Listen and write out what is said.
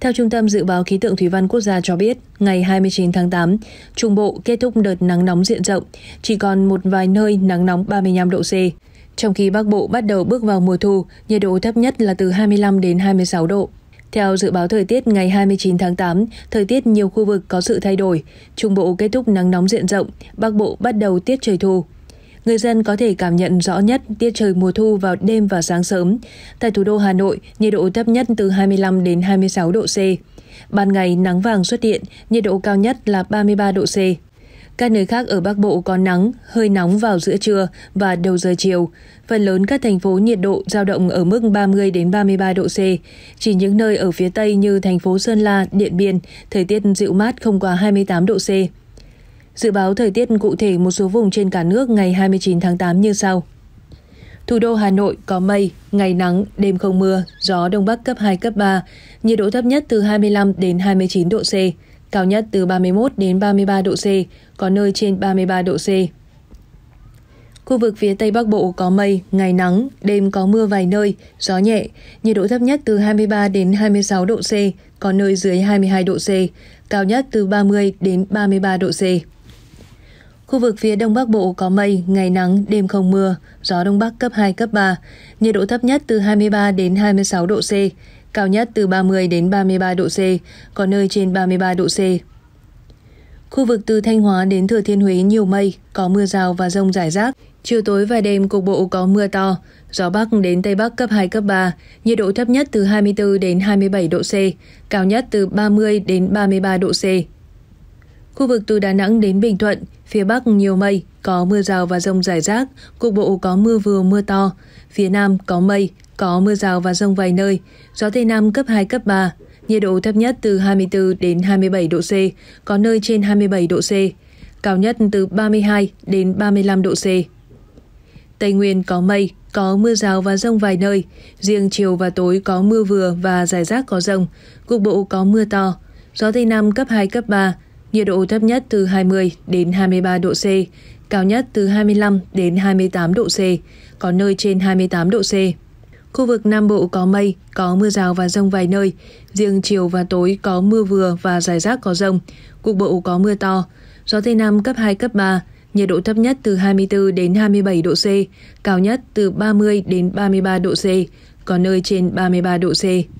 Theo Trung tâm Dự báo Khí tượng Thủy văn Quốc gia cho biết, ngày 29 tháng 8, Trung Bộ kết thúc đợt nắng nóng diện rộng, chỉ còn một vài nơi nắng nóng 35 độ C. Trong khi Bắc Bộ bắt đầu bước vào mùa thu, nhiệt độ thấp nhất là từ 25 đến 26 độ. Theo dự báo thời tiết ngày 29 tháng 8, thời tiết nhiều khu vực có sự thay đổi. Trung Bộ kết thúc nắng nóng diện rộng, Bắc Bộ bắt đầu tiết trời thu. Người dân có thể cảm nhận rõ nhất tiết trời mùa thu vào đêm và sáng sớm. Tại thủ đô Hà Nội, nhiệt độ thấp nhất từ 25 đến 26 độ C. Ban ngày nắng vàng xuất hiện, nhiệt độ cao nhất là 33 độ C. Các nơi khác ở Bắc Bộ có nắng, hơi nóng vào giữa trưa và đầu giờ chiều. Phần lớn các thành phố nhiệt độ dao động ở mức 30 đến 33 độ C. Chỉ những nơi ở phía Tây như thành phố Sơn La, Điện Biên, thời tiết dịu mát không quá 28 độ C. Dự báo thời tiết cụ thể một số vùng trên cả nước ngày 29 tháng 8 như sau. Thủ đô Hà Nội có mây, ngày nắng, đêm không mưa, gió đông bắc cấp 2 cấp 3, nhiệt độ thấp nhất từ 25 đến 29 độ C, cao nhất từ 31 đến 33 độ C, có nơi trên 33 độ C. Khu vực phía Tây Bắc Bộ có mây, ngày nắng, đêm có mưa vài nơi, gió nhẹ, nhiệt độ thấp nhất từ 23 đến 26 độ C, có nơi dưới 22 độ C, cao nhất từ 30 đến 33 độ C. Khu vực phía Đông Bắc Bộ có mây, ngày nắng, đêm không mưa, gió Đông Bắc cấp 2, cấp 3. Nhiệt độ thấp nhất từ 23 đến 26 độ C, cao nhất từ 30 đến 33 độ C, có nơi trên 33 độ C. Khu vực từ Thanh Hóa đến Thừa Thiên Huế nhiều mây, có mưa rào và rông rải rác. Chiều tối và đêm cục bộ có mưa to, gió Bắc đến Tây Bắc cấp 2, cấp 3, nhiệt độ thấp nhất từ 24 đến 27 độ C, cao nhất từ 30 đến 33 độ C. Khu vực từ Đà Nẵng đến Bình Thuận, phía Bắc nhiều mây, có mưa rào và rông rải rác, cục bộ có mưa vừa mưa to. Phía Nam có mây, có mưa rào và rông vài nơi, gió Tây Nam cấp 2, cấp 3. Nhiệt độ thấp nhất từ 24 đến 27 độ C, có nơi trên 27 độ C. Cao nhất từ 32 đến 35 độ C. Tây Nguyên có mây, có mưa rào và rông vài nơi. Riêng chiều và tối có mưa vừa và rải rác có rông. Cục bộ có mưa to. Gió Tây Nam cấp 2, cấp 3, nhiệt độ thấp nhất từ 20 đến 23 độ C, cao nhất từ 25 đến 28 độ C, có nơi trên 28 độ C. Khu vực Nam Bộ có mây, có mưa rào và rông vài nơi, riêng chiều và tối có mưa vừa và rải rác có rông, cục bộ có mưa to, gió Tây Nam cấp 2, cấp 3, nhiệt độ thấp nhất từ 24 đến 27 độ C, cao nhất từ 30 đến 33 độ C, có nơi trên 33 độ C.